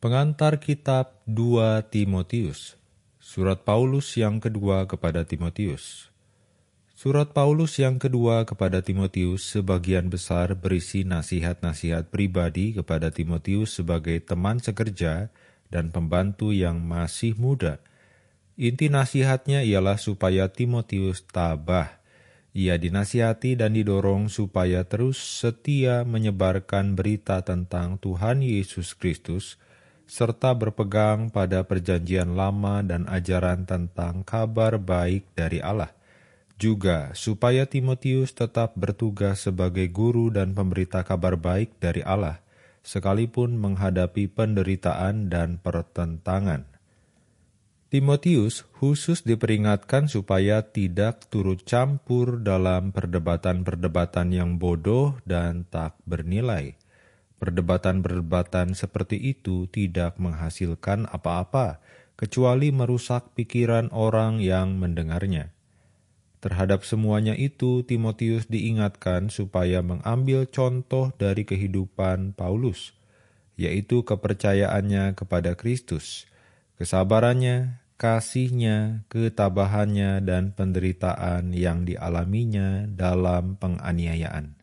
Pengantar Kitab 2 Timotius Surat Paulus yang kedua kepada Timotius Surat Paulus yang kedua kepada Timotius sebagian besar berisi nasihat-nasihat pribadi kepada Timotius sebagai teman sekerja dan pembantu yang masih muda. Inti nasihatnya ialah supaya Timotius tabah. Ia dinasihati dan didorong supaya terus setia menyebarkan berita tentang Tuhan Yesus Kristus serta berpegang pada perjanjian lama dan ajaran tentang kabar baik dari Allah. Juga supaya Timotius tetap bertugas sebagai guru dan pemberita kabar baik dari Allah, sekalipun menghadapi penderitaan dan pertentangan. Timotius khusus diperingatkan supaya tidak turut campur dalam perdebatan-perdebatan yang bodoh dan tak bernilai Perdebatan-perdebatan seperti itu tidak menghasilkan apa-apa kecuali merusak pikiran orang yang mendengarnya. Terhadap semuanya itu, Timotius diingatkan supaya mengambil contoh dari kehidupan Paulus, yaitu kepercayaannya kepada Kristus, kesabarannya, kasihnya, ketabahannya, dan penderitaan yang dialaminya dalam penganiayaan.